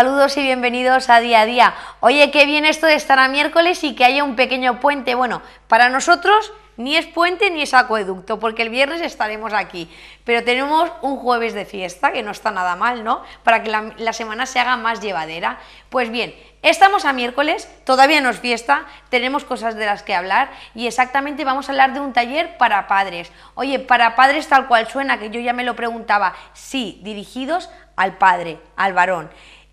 Saludos y bienvenidos a Día a Día. Oye, qué bien esto de estar a miércoles y que haya un pequeño puente. Bueno, para nosotros ni es puente ni es acueducto, porque el viernes estaremos aquí. Pero tenemos un jueves de fiesta, que no está nada mal, ¿no? Para que la, semana se haga más llevadera. Pues bien, Estamos a miércoles, todavía no es fiesta, tenemos cosas de las que hablar y exactamente vamos a hablar de un taller para padres. Oye, para padres tal cual suena, que yo ya me lo preguntaba, sí, dirigidos al padre, al varón.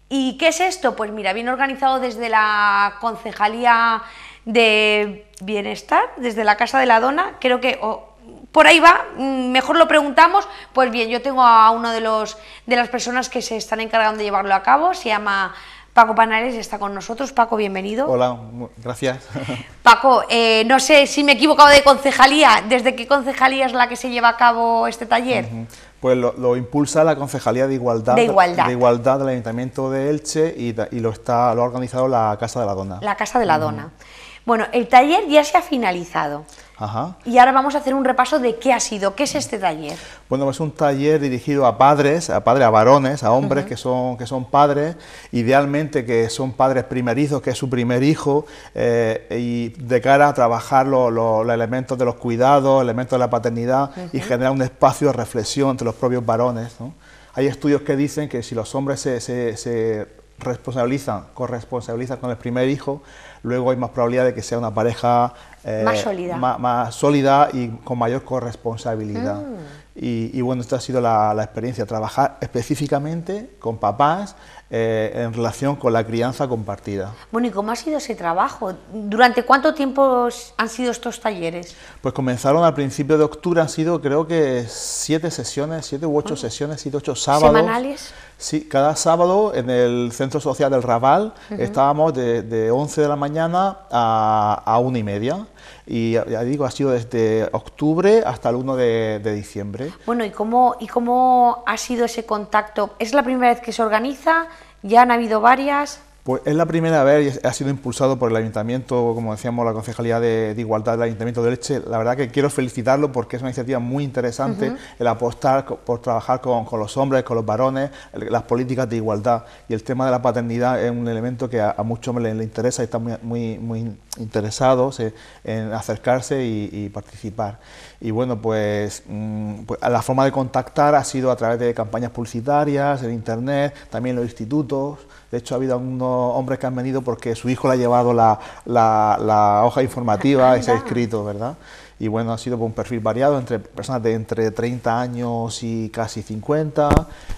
¿Y qué es esto? Pues mira, viene organizado desde la Concejalía de Bienestar, desde la Casa de la Dona, creo que por ahí va, mm, mejor lo preguntamos. Pues bien, yo tengo a uno de los de las personas que se están encargando de llevarlo a cabo, se llama Paco Panares y está con nosotros. Paco, bienvenido. Hola, gracias. Paco, eh, no sé si me he equivocado de concejalía, ¿desde qué concejalía es la que se lleva a cabo este taller? pues lo, impulsa la Concejalía de Igualdad, de Igualdad, del Ayuntamiento de Elche y, lo, está, lo ha organizado la Casa de la Dona. La Casa de la Dona. Bueno, el taller ya se ha finalizado. Y ahora vamos a hacer un repaso de qué ha sido, qué es este taller. Bueno, pues es un taller dirigido a padres, a padres, a varones, a hombres que, son, que son padres, idealmente que son padres primerizos, que es su primer hijo, eh, y de cara a trabajar los elementos de los cuidados, elementos de la paternidad, y generar un espacio de reflexión entre los propios varones. Hay estudios que dicen que si los hombres se, se responsabilizan, corresponsabilizan con el primer hijo, luego hay más probabilidad de que sea una pareja eh, más, sólida. y con mayor corresponsabilidad. Mm. Y, bueno, esta ha sido la, experiencia, trabajar específicamente con papás eh, en relación con la crianza compartida. Bueno, ¿y cómo ha sido ese trabajo? ¿Durante cuánto tiempo han sido estos talleres? Pues comenzaron al principio de octubre, han sido creo que siete sesiones, siete u ocho ah. sesiones, siete, ocho sábados. ¿Semanales? Sí, cada sábado en el Centro Social del Raval estábamos de, 11 de la mañana a, a 1 y media. Y ya digo, ha sido desde octubre hasta el 1 de, de, diciembre. Bueno, ¿y cómo, ¿y cómo ha sido ese contacto? ¿Es la primera vez que se organiza? ¿Ya han habido varias? Pues es la primera vez y ha sido impulsado por el Ayuntamiento, como decíamos, la Concejalía de, Igualdad del Ayuntamiento de Leche. La verdad que quiero felicitarlo porque es una iniciativa muy interesante el apostar por trabajar con, los hombres, con los varones, las políticas de igualdad. Y el tema de la paternidad es un elemento que a, muchos hombres les, interesa y están muy, muy, interesados en, acercarse y, participar. Y bueno, pues, mm, pues la forma de contactar ha sido a través de campañas publicitarias, en Internet, también en los institutos. De hecho, ha habido algunos hombres que han venido porque su hijo le ha llevado la, hoja informativa ah, y se ha inscrito, ¿verdad? Y bueno, ha sido por un perfil variado entre personas de entre 30 años y casi 50.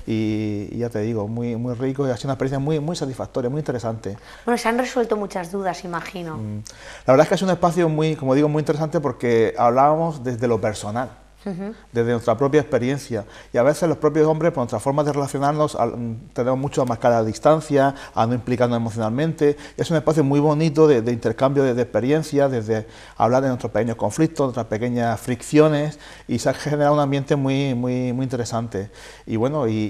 Y, ya te digo, muy, muy rico y ha sido una experiencia muy, muy satisfactoria, muy interesante. Bueno, se han resuelto muchas dudas, imagino. Mm. La verdad es que es un espacio muy, como digo, muy interesante porque hablábamos desde lo personal desde nuestra propia experiencia. Y a veces los propios hombres, por nuestra formas de relacionarnos, mm, tenemos mucho a cara a distancia, a no implicarnos emocionalmente. es un espacio muy bonito de, intercambio de, experiencias, desde hablar de nuestros pequeños conflictos, nuestras pequeñas fricciones, y se ha generado un ambiente muy, muy, muy interesante. Y bueno, y,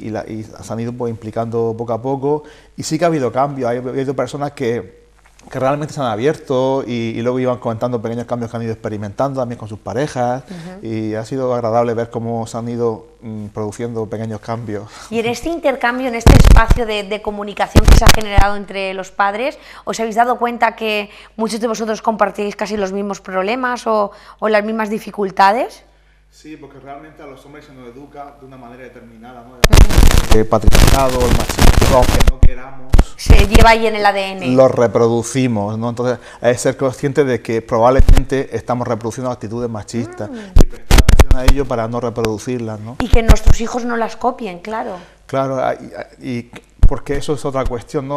se han ido pues, implicando poco a poco, y sí que ha habido cambios, ha habido personas que que realmente se han abierto y, luego iban comentando pequeños cambios que han ido experimentando también con sus parejas y ha sido agradable ver cómo se han ido mm, produciendo pequeños cambios. Y en este intercambio, en este espacio de, comunicación que se ha generado entre los padres, ¿os habéis dado cuenta que muchos de vosotros compartís casi los mismos problemas o, o las mismas dificultades? Sí, porque realmente a los hombres se nos educa de una manera determinada, ¿no? El eh, patriarcado, el machismo, que no queramos. Se lleva ahí en el ADN. Lo reproducimos, ¿no? Entonces, hay que ser conscientes de que probablemente estamos reproduciendo actitudes machistas. Mm. Y prestar atención a ello para no reproducirlas, ¿no? Y que nuestros hijos no las copien, claro. Claro, ah, y, ah, y porque eso es otra cuestión, ¿no?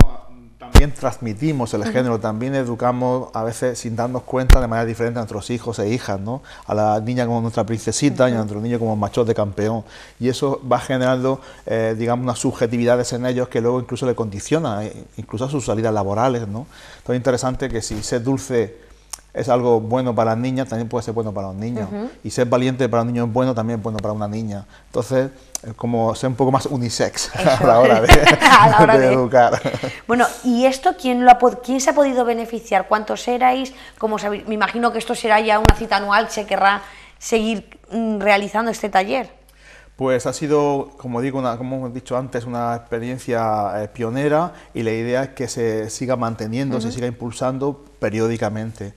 también transmitimos el género, también educamos a veces sin darnos cuenta de manera diferente a nuestros hijos e hijas, ¿no? A la niña como nuestra princesita y a nuestro niño como macho de campeón. Y eso va generando, eh, digamos, unas subjetividades en ellos que luego incluso le condiciona, eh, incluso a sus salidas laborales, ¿no? Entonces es interesante que si ser dulce es algo bueno para las niñas, también puede ser bueno para los niños. Y ser valiente para un niño es bueno, también bueno para una niña. Entonces, es como ser un poco más unisex a la hora de, educar. Bueno, ¿y esto quién, lo quién se ha podido beneficiar? ¿Cuántos erais? Como me imagino que esto será ya una cita anual, se querrá seguir mm, realizando este taller. Pues ha sido, como digo, como hemos dicho antes, una experiencia eh, pionera y la idea es que se siga manteniendo, se siga impulsando periódicamente.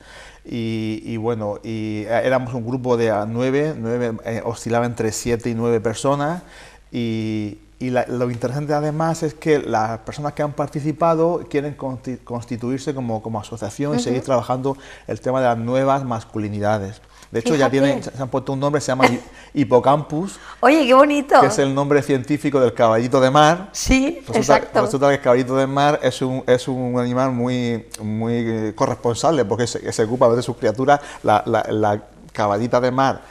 Y, bueno, eh, éramos un grupo de nueve, nueve eh, oscilaba entre siete y nueve personas y, lo interesante además es que las personas que han participado quieren constituirse como, asociación y seguir trabajando el tema de las nuevas masculinidades. De hecho, ya tienen, se han puesto un nombre, se llama Hipocampus... Oye, qué bonito. Que es el nombre científico del caballito de mar. Sí, resulta, exacto. Resulta que el caballito de mar es un, es un animal muy, muy eh, corresponsable porque se, se ocupa de sus criaturas. La, la, caballita de mar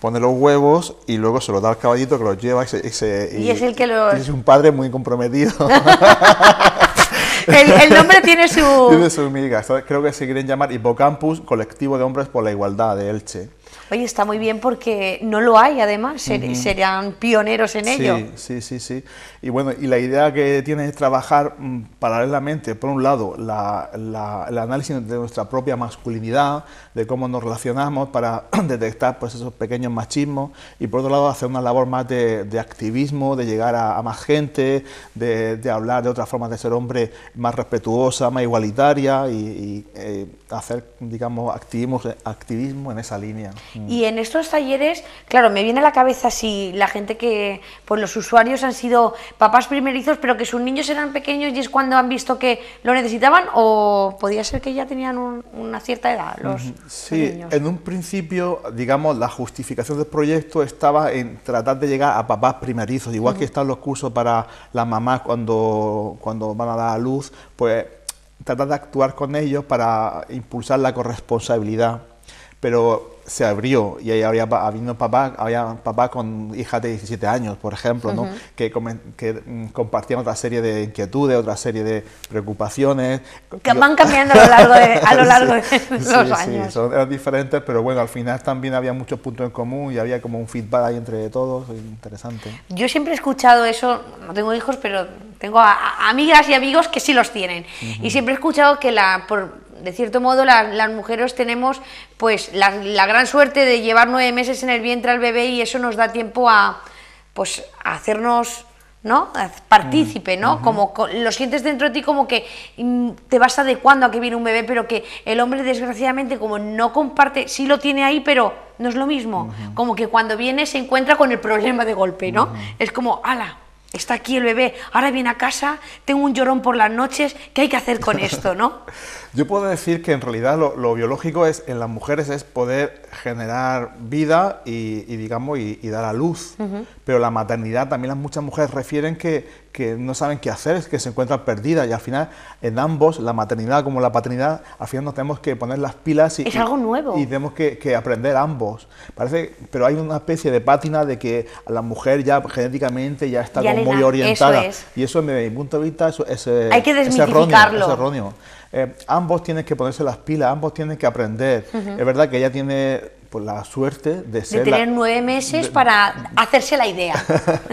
pone los huevos y luego se los da al caballito que los lleva y, se, y, es el que es un padre muy comprometido. el, nombre tiene su... Tiene miga. Creo que se quieren llamar Hipocampus Colectivo de Hombres por la Igualdad de Elche. Oye, está muy bien porque no lo hay, además, serían pioneros en ello. Sí, sí, sí. Y bueno, y la idea que tiene es trabajar mm, paralelamente, por un lado, el análisis de nuestra propia masculinidad, de cómo nos relacionamos para detectar pues, esos pequeños machismos, y por otro lado, hacer una labor más de, activismo, de llegar a, más gente, de, hablar de otras formas de ser hombre más respetuosa, más igualitaria y, eh, hacer, digamos, activismo, eh, activismo en esa línea. Mm. Y en estos talleres, claro, me viene a la cabeza si la gente que, pues los usuarios han sido papás primerizos, pero que sus niños eran pequeños y es cuando han visto que lo necesitaban, o podía ser que ya tenían una cierta edad los, sí, en un principio, digamos, la justificación del proyecto estaba en tratar de llegar a papás primerizos, igual que están los cursos para las mamás cuando, cuando van a dar a luz, pues tratar de actuar con ellos para impulsar la corresponsabilidad pero se abrió y ahí había, papás papá, había papá con hija de 17 años, por ejemplo, ¿no? que, que mm, compartían otra serie de inquietudes, otra serie de preocupaciones. Que van cambiando a lo largo de, a lo largo de los años. son, diferentes, pero bueno, al final también había muchos puntos en común y había como un feedback ahí entre todos, interesante. Yo siempre he escuchado eso, no tengo hijos, pero tengo amigas y amigos que sí los tienen, y siempre he escuchado que la de cierto modo las mujeres tenemos pues la, gran suerte de llevar nueve meses en el vientre al bebé y eso nos da tiempo a pues a hacernos ¿no? Partícipe, ¿no? Como lo sientes dentro de ti como que mm, te vas adecuando a que viene un bebé, pero que el hombre desgraciadamente como no comparte, sí lo tiene ahí, pero no es lo mismo. Como que cuando viene se encuentra con el problema de golpe, ¿no? Es como, ala, está aquí el bebé, ahora viene a casa, tengo un llorón por las noches, ¿qué hay que hacer con esto, no? Yo puedo decir que en realidad lo, biológico es en las mujeres es poder generar vida y, digamos y, dar a luz, pero la maternidad también las muchas mujeres refieren que, no saben qué hacer, es que se encuentran perdidas y al final en ambos la maternidad como la paternidad al final nos tenemos que poner las pilas y tenemos que, aprender ambos. Parece, pero hay una especie de pátina de que la mujer ya genéticamente ya está muy orientada y eso desde mi punto de vista eso, hay que desmitificarlo. es erróneo. Eh, ambos tienen que ponerse las pilas, ambos tienen que aprender. Es verdad que ella tiene la suerte de tener nueve meses para hacerse la idea.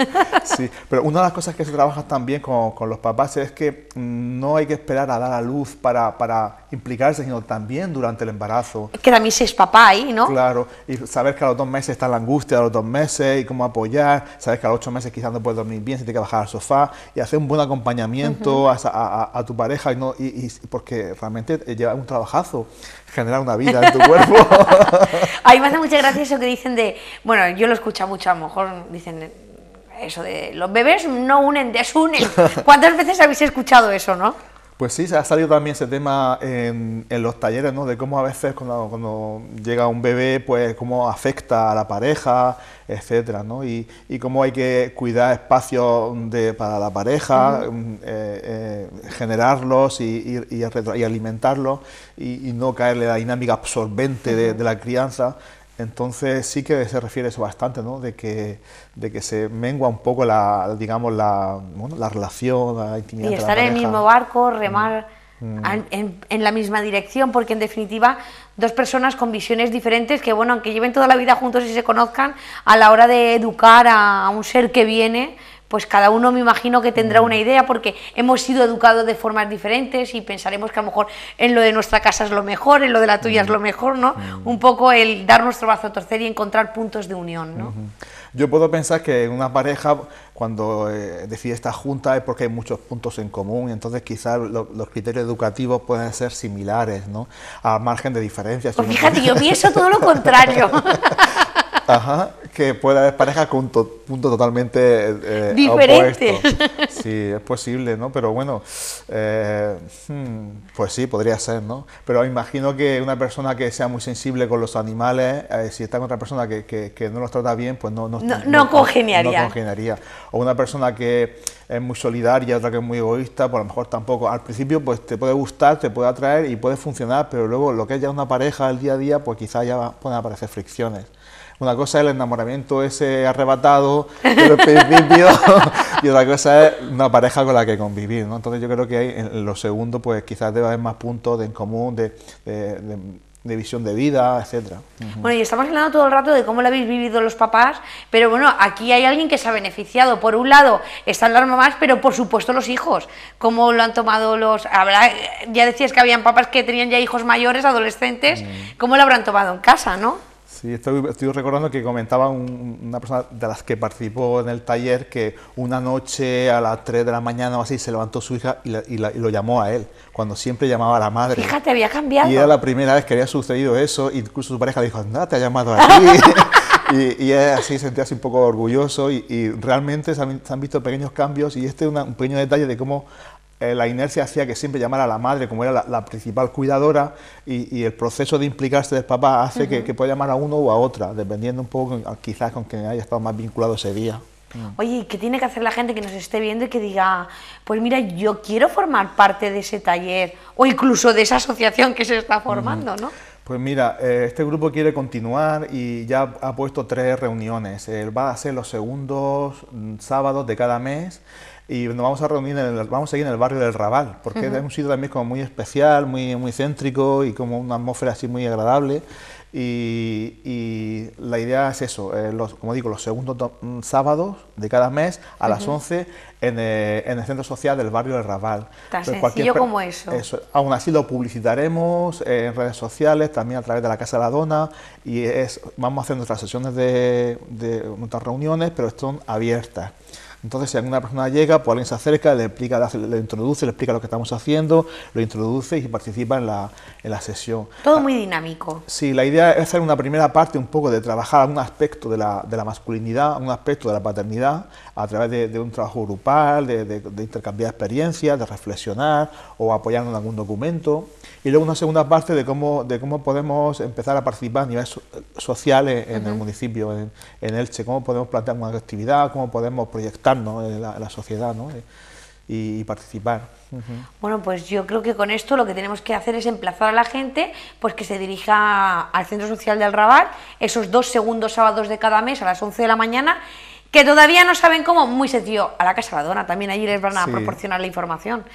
sí, pero una de las cosas que se trabaja también con, los papás es que no hay que esperar a dar a luz para, implicarse, sino también durante el embarazo. que también se es papá ahí, ¿no? Claro, y saber que a los dos meses está la angustia de los dos meses y cómo apoyar, ...sabes que a los ocho meses quizás no puedes dormir bien, si tienes que bajar al sofá y hacer un buen acompañamiento a, tu pareja, y no, y, y porque realmente eh, lleva un trabajazo generar una vida en tu cuerpo. A mí me hace mucha gracia eso que dicen de, bueno, yo lo escucho mucho, a lo mejor dicen eso de los bebés no unen, desunen. ¿Cuántas veces habéis escuchado eso, no? Pues sí, se ha salido también ese tema en, los talleres, ¿no? De cómo a veces cuando, llega un bebé, pues cómo afecta a la pareja, etcétera, ¿no? Y, cómo hay que cuidar espacios para la pareja, mm, eh, eh, generarlos y, alimentarlos y, no caerle la dinámica absorbente de, la crianza. Entonces sí que se refiere eso bastante, ¿no? De que de que se mengua un poco la, digamos, la, bueno, la relación, la intimidad. Y estar en el mismo barco, remar mm. Mm. en, la misma dirección, porque en definitiva dos personas con visiones diferentes que, bueno, aunque lleven toda la vida juntos y se conozcan, a la hora de educar a, un ser que viene, pues cada uno me imagino que tendrá mm. una idea porque hemos sido educados de formas diferentes y pensaremos que a lo mejor en lo de nuestra casa es lo mejor, en lo de la tuya es lo mejor, ¿no? Un poco el dar nuestro brazo a torcer y encontrar puntos de unión, ¿no? Yo puedo pensar que en una pareja, cuando decide eh, estar junta, es porque hay muchos puntos en común, entonces quizás los criterios educativos pueden ser similares, ¿no? margen de diferencias. Pues fíjate, yo pienso todo lo contrario. que pueda haber parejas con un punto totalmente eh, eh, diferente Sí, es posible, ¿no? Pero bueno, eh, hmm, pues sí, podría ser, ¿no? Pero imagino que una persona que sea muy sensible con los animales, si está con otra persona que, que, no los trata bien, pues no... No, no, congeniaría. O una persona que es muy solidaria, otra que es muy egoísta, pues a lo mejor tampoco. Al principio pues te puede gustar, te puede atraer y puede funcionar, pero luego lo que es ya una pareja el día a día, pues quizás ya van, pueden aparecer fricciones. Una cosa es el enamoramiento ese arrebatado, pero principio, y otra cosa es una pareja con la que convivir. ¿no? Entonces yo creo que hay, en lo segundo, pues quizás debe haber más puntos de en común, de, visión de vida, etcétera. Bueno, y estamos hablando todo el rato de cómo lo habéis vivido los papás, pero bueno, aquí hay alguien que se ha beneficiado. Por un lado están las mamás, pero por supuesto los hijos. ¿Cómo lo han tomado los...? ya decías que habían papás que tenían ya hijos mayores, adolescentes. Mm. ¿Cómo lo habrán tomado en casa, no? Sí, estoy, estoy recordando que comentaba una persona de las que participó en el taller que una noche a las 3 de la mañana o así se levantó su hija y, lo llamó a él, cuando siempre llamaba a la madre. Fíjate, había cambiado. Y era la primera vez que había sucedido eso, incluso su pareja le dijo, anda, te ha llamado a ti. y, así sentía un poco orgulloso y, realmente se han, visto pequeños cambios y este es un pequeño detalle de cómo eh, la inercia hacía que siempre llamara a la madre como era la, principal cuidadora y, el proceso de implicarse del papá hace que, pueda llamar a uno o a otra, dependiendo un poco quizás con quien haya estado más vinculado ese día. Mm. Oye, ¿qué tiene que hacer la gente que nos esté viendo y que diga, pues mira, yo quiero formar parte de ese taller o incluso de esa asociación que se está formando, ¿no? Pues mira, eh, este grupo quiere continuar y ya ha puesto tres reuniones. va a ser los segundos mm, sábados de cada mes y nos vamos a reunir, en vamos a ir en el barrio del Raval, porque es un sitio también como muy especial, muy, muy céntrico y como una atmósfera así muy agradable. Y, la idea es eso, eh, los, como digo, los segundos mm, sábados de cada mes a las 11 eh, en el, centro social del barrio del Raval. Tan sencillo como eso. Aún así lo publicitaremos eh, en redes sociales, también a través de la Casa de la Dona, y es, vamos a hacer nuestras sesiones de, de nuestras reuniones, pero están abiertas. Entonces, si alguna persona llega, pues alguien se acerca, le, explica, le introduce, le explica lo que estamos haciendo, lo introduce y participa en la, en la sesión. Todo ah, muy dinámico. Sí, la idea es hacer una primera parte un poco de trabajar un aspecto de la, de la masculinidad, un aspecto de la paternidad, a través de, un trabajo grupal, de, intercambiar experiencias, de reflexionar o apoyarnos en algún documento. Y luego una segunda parte de cómo, de cómo podemos empezar a participar a niveles eh, sociales en, el municipio, en, en Elche, cómo podemos plantear una actividad, cómo podemos proyectar eh, la, sociedad eh, y, participar. Bueno, pues yo creo que con esto lo que tenemos que hacer es emplazar a la gente pues que se dirija al Centro Social del Raval esos dos segundos sábados de cada mes a las 11 de la mañana que todavía no saben cómo, muy sencillo, a la Casa dona también allí les van a proporcionar la información.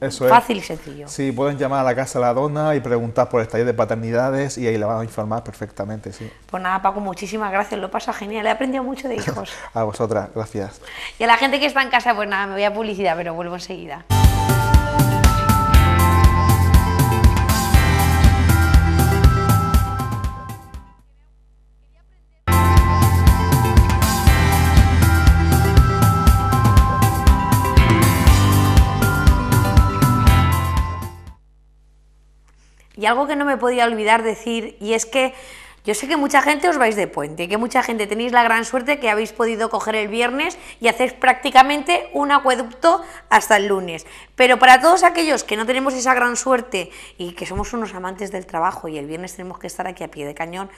Eso Fácil y sencillo. Sí, pueden llamar a la casa de la dona y preguntar por el taller de paternidades y ahí la van a informar perfectamente, sí. Pues nada, Paco, muchísimas gracias, lo pasa genial, he aprendido mucho de hijos. a vosotras, gracias. Y a la gente que está en casa, pues nada, me voy a publicidad, pero vuelvo enseguida. Y algo que no me podía olvidar decir, y es que yo sé que mucha gente os vais de puente, que mucha gente tenéis la gran suerte que habéis podido coger el viernes y hacéis prácticamente un acueducto hasta el lunes. Pero para todos aquellos que no tenemos esa gran suerte y que somos unos amantes del trabajo y el viernes tenemos que estar aquí a pie de cañón,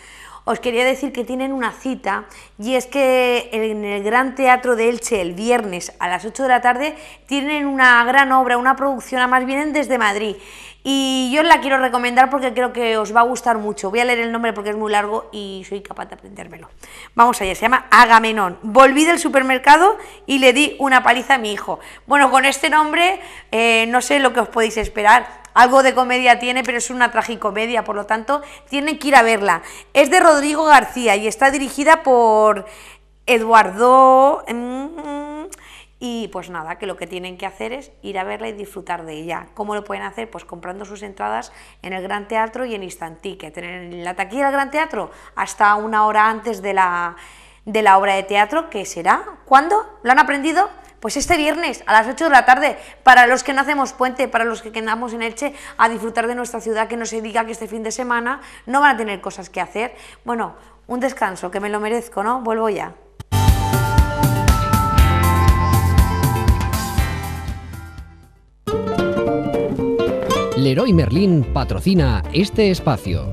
os quería decir que tienen una cita y es que en el Gran Teatro de Elche el viernes a las 8 de la tarde tienen una gran obra, una producción, más bien desde Madrid y yo la quiero recomendar porque creo que os va a gustar mucho. Voy a leer el nombre porque es muy largo y soy capaz de aprendérmelo. Vamos allá, se llama Agamenón. Volví del supermercado y le di una paliza a mi hijo. Bueno, con este nombre eh, no sé lo que os podéis esperar. Algo de comedia tiene, pero es una tragicomedia, por lo tanto, tienen que ir a verla. Es de Rodrigo García y está dirigida por Eduardo... Mm, y pues nada, que lo que tienen que hacer es ir a verla y disfrutar de ella. ¿Cómo lo pueden hacer? Pues comprando sus entradas en el Gran Teatro y en Instant tener En la taquilla del Gran Teatro hasta una hora antes de la, de la obra de teatro, que será, ¿cuándo? ¿Lo han aprendido? pues este viernes a las 8 de la tarde, para los que no hacemos puente, para los que quedamos en Elche a disfrutar de nuestra ciudad, que no se diga que este fin de semana no van a tener cosas que hacer. Bueno, un descanso, que me lo merezco, ¿no? Vuelvo ya. Leroy Merlin patrocina este espacio.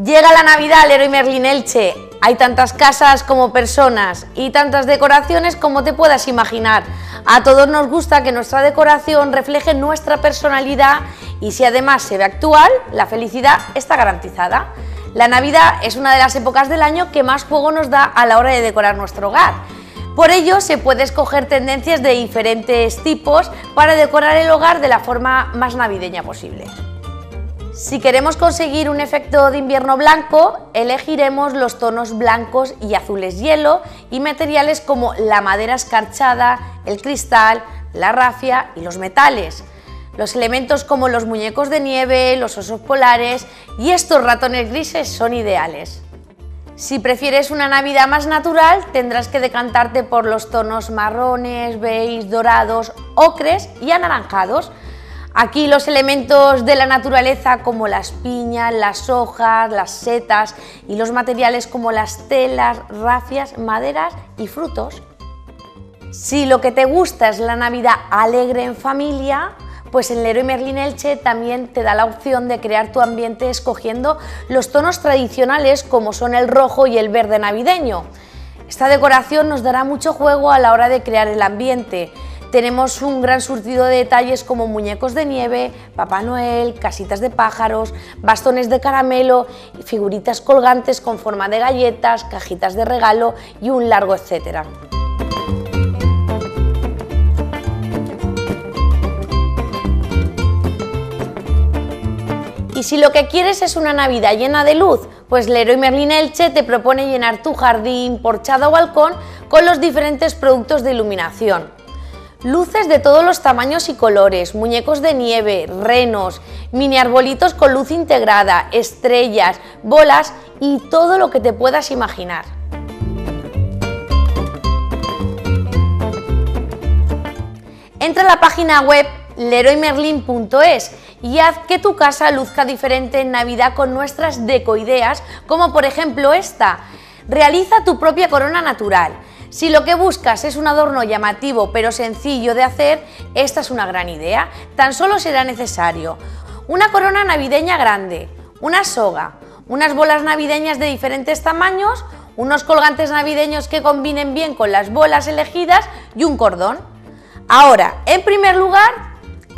Llega la Navidad, Leroy Merlin Elche. Hay tantas casas como personas y tantas decoraciones como te puedas imaginar. A todos nos gusta que nuestra decoración refleje nuestra personalidad y si además se ve actual, la felicidad está garantizada. La Navidad es una de las épocas del año que más juego nos da a la hora de decorar nuestro hogar por ello se puede escoger tendencias de diferentes tipos para decorar el hogar de la forma más navideña posible. Si queremos conseguir un efecto de invierno blanco, elegiremos los tonos blancos y azules hielo y materiales como la madera escarchada, el cristal, la rafia y los metales. Los elementos como los muñecos de nieve, los osos polares y estos ratones grises son ideales. Si prefieres una Navidad más natural, tendrás que decantarte por los tonos marrones, beige, dorados, ocres y anaranjados. Aquí los elementos de la naturaleza como las piñas, las hojas, las setas y los materiales como las telas, rafias, maderas y frutos. Si lo que te gusta es la Navidad alegre en familia, pues en Leroy Merlin Elche también te da la opción de crear tu ambiente escogiendo los tonos tradicionales como son el rojo y el verde navideño. Esta decoración nos dará mucho juego a la hora de crear el ambiente. Tenemos un gran surtido de detalles como muñecos de nieve, Papá Noel, casitas de pájaros, bastones de caramelo, figuritas colgantes con forma de galletas, cajitas de regalo y un largo etcétera. Y si lo que quieres es una Navidad llena de luz, pues Leroy Merlin Elche te propone llenar tu jardín, porchada o balcón con los diferentes productos de iluminación. Luces de todos los tamaños y colores, muñecos de nieve, renos, mini arbolitos con luz integrada, estrellas, bolas y todo lo que te puedas imaginar. Entra a la página web leroymerlin.es y haz que tu casa luzca diferente en Navidad con nuestras decoideas, como por ejemplo esta. Realiza tu propia corona natural. Si lo que buscas es un adorno llamativo pero sencillo de hacer, esta es una gran idea. Tan solo será necesario una corona navideña grande, una soga, unas bolas navideñas de diferentes tamaños, unos colgantes navideños que combinen bien con las bolas elegidas y un cordón. Ahora, en primer lugar,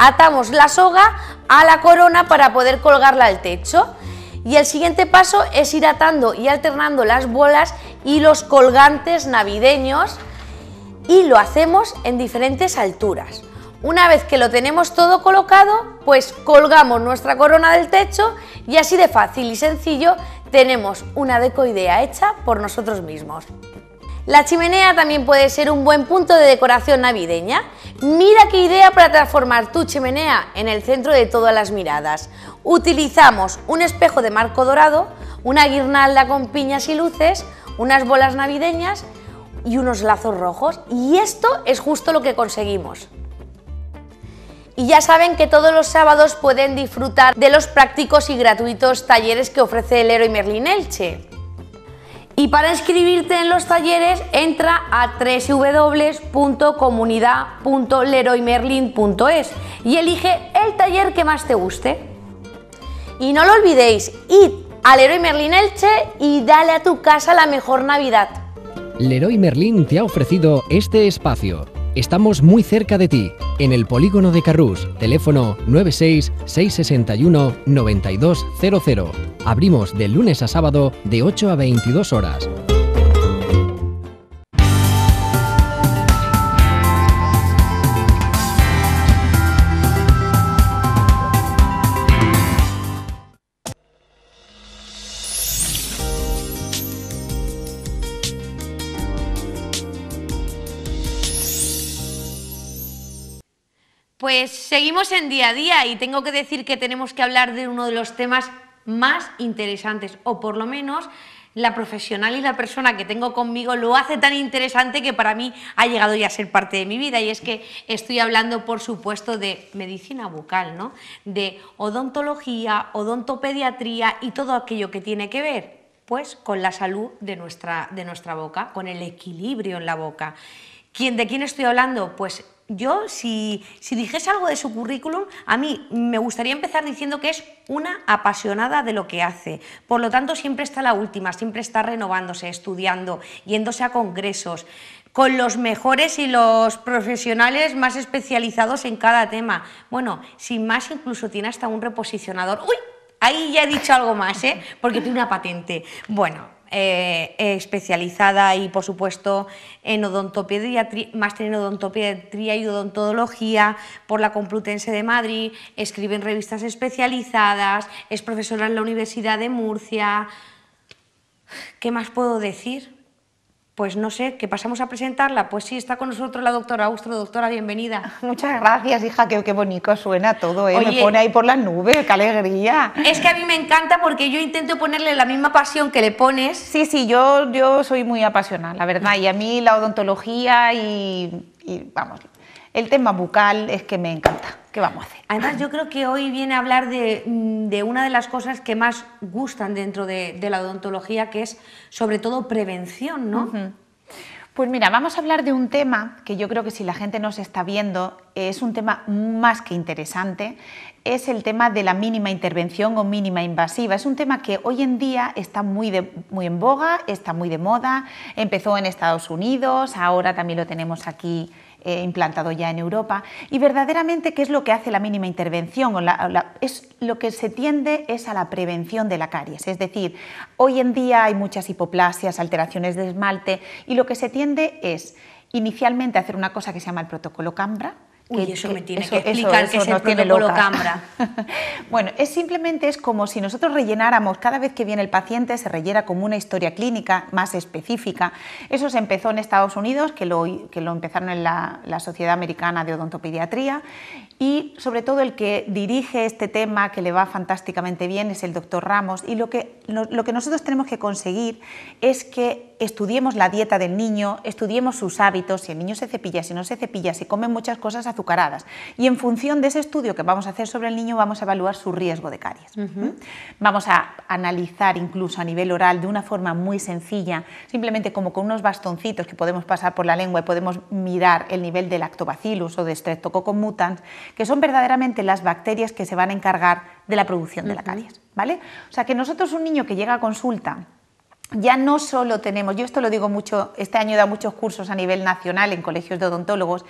atamos la soga a la corona para poder colgarla al techo. Y el siguiente paso es ir atando y alternando las bolas y los colgantes navideños y lo hacemos en diferentes alturas. Una vez que lo tenemos todo colocado, pues colgamos nuestra corona del techo y así de fácil y sencillo tenemos una decoidea hecha por nosotros mismos. La chimenea también puede ser un buen punto de decoración navideña. Mira qué idea para transformar tu chimenea en el centro de todas las miradas. Utilizamos un espejo de marco dorado, una guirnalda con piñas y luces, unas bolas navideñas y unos lazos rojos. Y esto es justo lo que conseguimos. Y ya saben que todos los sábados pueden disfrutar de los prácticos y gratuitos talleres que ofrece el Héroe Merlin Elche. Y para inscribirte en los talleres, entra a www.comunidad.leroymerlin.es y elige el taller que más te guste. Y no lo olvidéis, id a Leroy Merlin Elche y dale a tu casa la mejor Navidad. Leroy Merlin te ha ofrecido este espacio. Estamos muy cerca de ti, en el polígono de Carrús, teléfono 96 661 9200. Abrimos de lunes a sábado de 8 a 22 horas. Pues seguimos en día a día y tengo que decir que tenemos que hablar de uno de los temas más interesantes o por lo menos la profesional y la persona que tengo conmigo lo hace tan interesante que para mí ha llegado ya a ser parte de mi vida y es que estoy hablando por supuesto de medicina bucal, ¿no? De odontología, odontopediatría y todo aquello que tiene que ver pues con la salud de nuestra, de nuestra boca, con el equilibrio en la boca. ¿De quién estoy hablando? Pues yo, si, dijese algo de su currículum, a mí me gustaría empezar diciendo que es una apasionada de lo que hace. Por lo tanto, siempre está la última, siempre está renovándose, estudiando, yéndose a congresos con los mejores y los profesionales más especializados en cada tema. Bueno, sin más, incluso tiene hasta un reposicionador. ¡Uy! Ahí ya he dicho algo más, ¿eh? Porque tiene una patente. Bueno, eh, especializada y, por supuesto, en odontopediatría, máster en odontopediatría y odontología por la Complutense de Madrid, escribe en revistas especializadas, es profesora en la Universidad de Murcia. ¿Qué más puedo decir? pues no sé, ¿qué pasamos a presentarla. Pues sí, está con nosotros la doctora Austro. Doctora, bienvenida. Muchas gracias, hija, qué, bonito suena todo, ¿eh? me pone ahí por las nubes, qué alegría. Es que a mí me encanta porque yo intento ponerle la misma pasión que le pones. Sí, sí, yo, yo soy muy apasionada, la verdad, y a mí la odontología y, y vamos, el tema bucal es que me encanta. ¿Qué vamos a hacer? Además, yo creo que hoy viene a hablar de, mm, una de las cosas que más gustan dentro de, la odontología, que es sobre todo prevención, ¿no? Pues mira, vamos a hablar de un tema que yo creo que si la gente nos está viendo es un tema más que interesante, es el tema de la mínima intervención o mínima invasiva. Es un tema que hoy en día está muy, muy en boga, está muy de moda, empezó en Estados Unidos, ahora también lo tenemos aquí eh, implantado ya en Europa. Y verdaderamente, ¿qué es lo que hace la mínima intervención? O es lo que se tiende es a la prevención de la caries. Es decir, hoy en día hay muchas hipoplasias, alteraciones de esmalte, y lo que se tiende es inicialmente hacer una cosa que se llama el protocolo Cambra, Uy, eso me tiene que explicar que es el protocolo bueno, es simplemente es como si nosotros rellenáramos cada vez que viene el paciente se rellena como una historia clínica más específica. Eso se empezó en Estados Unidos, que lo, que lo empezaron en la, la Sociedad Americana de Odontopediatría y sobre todo el que dirige este tema, que le va fantásticamente bien, es el doctor Ramos. Y lo que, lo, que nosotros tenemos que conseguir es que estudiemos la dieta del niño, estudiemos sus hábitos, si el niño se cepilla, si no se cepilla, si come muchas cosas azucaradas. Y en función de ese estudio que vamos a hacer sobre el niño, vamos a evaluar su riesgo de caries. Vamos a analizar incluso a nivel oral de una forma muy sencilla, simplemente como con unos bastoncitos que podemos pasar por la lengua y podemos mirar el nivel de lactobacillus o de streptococcus mutans que son verdaderamente las bacterias que se van a encargar de la producción de la caries. ¿vale? O sea que nosotros un niño que llega a consulta, ya no solo tenemos, yo esto lo digo mucho, este año he dado muchos cursos a nivel nacional en colegios de odontólogos,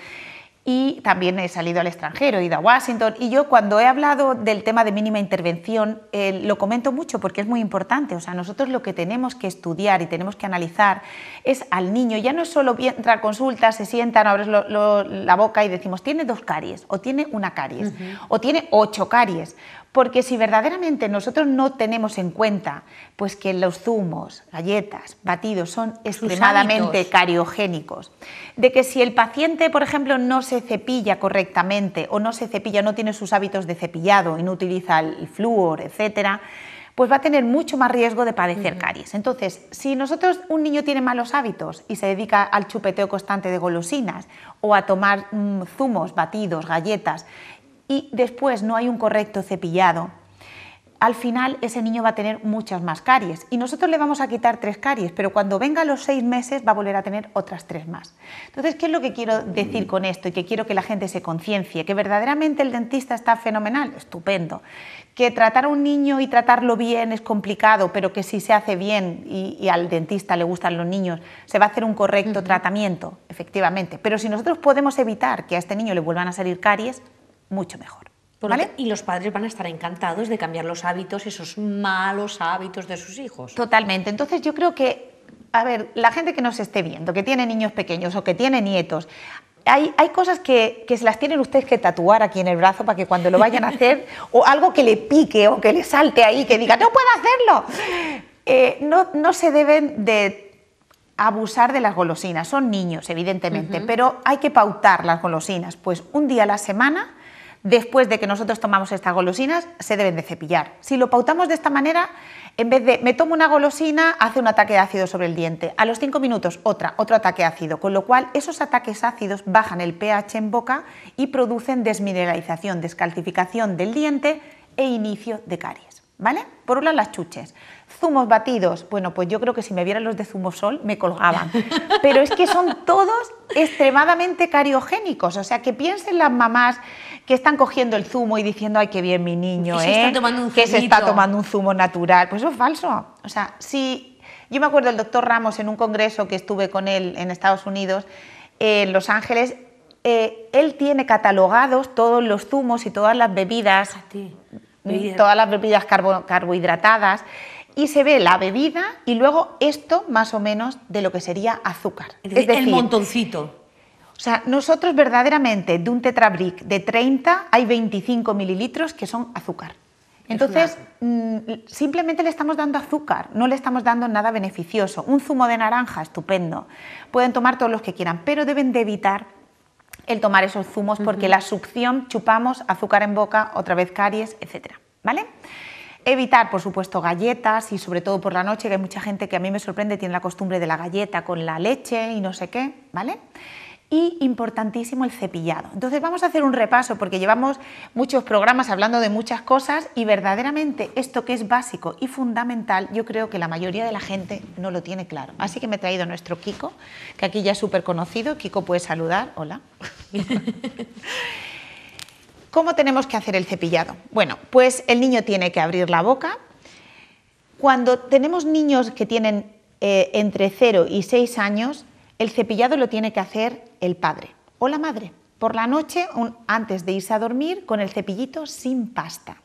y también he salido al extranjero, he ido a Washington y yo cuando he hablado del tema de mínima intervención eh, lo comento mucho porque es muy importante, o sea, nosotros lo que tenemos que estudiar y tenemos que analizar es al niño, ya no es solo entrar a consulta, se sientan, abres la boca y decimos, tiene dos caries o tiene una caries o tiene ocho caries porque si verdaderamente nosotros no tenemos en cuenta pues que los zumos, galletas, batidos son extremadamente cariogénicos, de que si el paciente, por ejemplo, no se cepilla correctamente o no se cepilla, no tiene sus hábitos de cepillado y no utiliza el flúor, etc., pues va a tener mucho más riesgo de padecer caries. Entonces, si nosotros un niño tiene malos hábitos y se dedica al chupeteo constante de golosinas o a tomar mm, zumos, batidos, galletas y después no hay un correcto cepillado, al final ese niño va a tener muchas más caries. Y nosotros le vamos a quitar tres caries, pero cuando venga a los seis meses va a volver a tener otras tres más. Entonces, ¿qué es lo que quiero decir con esto y que quiero que la gente se conciencie? Que verdaderamente el dentista está fenomenal, estupendo. Que tratar a un niño y tratarlo bien es complicado, pero que si se hace bien y, al dentista le gustan los niños, se va a hacer un correcto tratamiento, efectivamente. Pero si nosotros podemos evitar que a este niño le vuelvan a salir caries, mucho mejor. ¿Vale? y los padres van a estar encantados de cambiar los hábitos, esos malos hábitos de sus hijos. Totalmente. Entonces yo creo que, a ver, la gente que nos esté viendo, que tiene niños pequeños o que tiene nietos, hay, cosas que, se las tienen ustedes que tatuar aquí en el brazo para que cuando lo vayan a hacer, o algo que le pique o que le salte ahí, que diga, no puedo hacerlo. Eh, no, no, se deben de abusar de las golosinas, son niños, evidentemente, pero hay que pautar las golosinas, pues un día a la semana después de que nosotros tomamos estas golosinas, se deben de cepillar. Si lo pautamos de esta manera, en vez de me tomo una golosina, hace un ataque de ácido sobre el diente. A los 5 minutos otra, otro ataque ácido, con lo cual esos ataques ácidos bajan el pH en boca y producen desmineralización, descalcificación del diente e inicio de caries. ¿Vale? Por un las chuches zumos batidos. Bueno, pues yo creo que si me vieran los de zumo sol, me colgaban. Pero es que son todos extremadamente cariogénicos. O sea, que piensen las mamás que están cogiendo el zumo y diciendo, ay, qué bien mi niño, que, se, está ¿eh? tomando un zumo natural. Pues eso es falso. O sea, si yo me acuerdo del doctor Ramos en un congreso que estuve con él en Estados Unidos, en Los Ángeles, eh, él tiene catalogados todos los zumos y todas las bebidas, mm, todas las bebidas carbohidratadas y se ve la bebida y luego esto más o menos de lo que sería azúcar. Es decir, el montoncito. O sea, nosotros verdaderamente de un tetrabric de 30 hay 25 mililitros que son azúcar. Entonces, mm, simplemente le estamos dando azúcar, no le estamos dando nada beneficioso. Un zumo de naranja, estupendo. Pueden tomar todos los que quieran, pero deben de evitar el tomar esos zumos porque la succión, chupamos azúcar en boca, otra vez caries, etc. ¿Vale? Evitar, por supuesto, galletas y sobre todo por la noche, que hay mucha gente que a mí me sorprende, tiene la costumbre de la galleta con la leche y no sé qué, ¿vale? y importantísimo el cepillado. Entonces vamos a hacer un repaso porque llevamos muchos programas hablando de muchas cosas y verdaderamente esto que es básico y fundamental yo creo que la mayoría de la gente no lo tiene claro. Así que me he traído a nuestro Kiko, que aquí ya es súper conocido. Kiko puede saludar. Hola. ¿Cómo tenemos que hacer el cepillado? Bueno, pues el niño tiene que abrir la boca. Cuando tenemos niños que tienen eh, entre 0 y 6 años, el cepillado lo tiene que hacer el padre o la madre. Por la noche, antes de irse a dormir, con el cepillito sin pasta.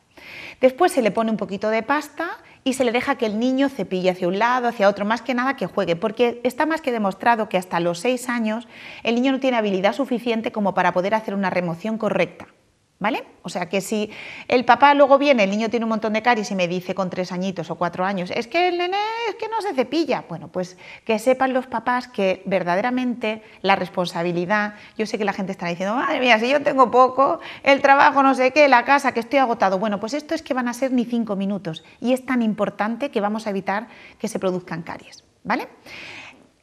Después se le pone un poquito de pasta y se le deja que el niño cepille hacia un lado, hacia otro, más que nada que juegue, porque está más que demostrado que hasta los 6 años el niño no tiene habilidad suficiente como para poder hacer una remoción correcta. ¿Vale? O sea que si el papá luego viene, el niño tiene un montón de caries y me dice con tres añitos o cuatro años, es que el nene es que no se cepilla. Bueno, pues que sepan los papás que verdaderamente la responsabilidad, yo sé que la gente está diciendo, madre mía, si yo tengo poco, el trabajo, no sé qué, la casa, que estoy agotado. Bueno, pues esto es que van a ser ni cinco minutos y es tan importante que vamos a evitar que se produzcan caries. ¿Vale?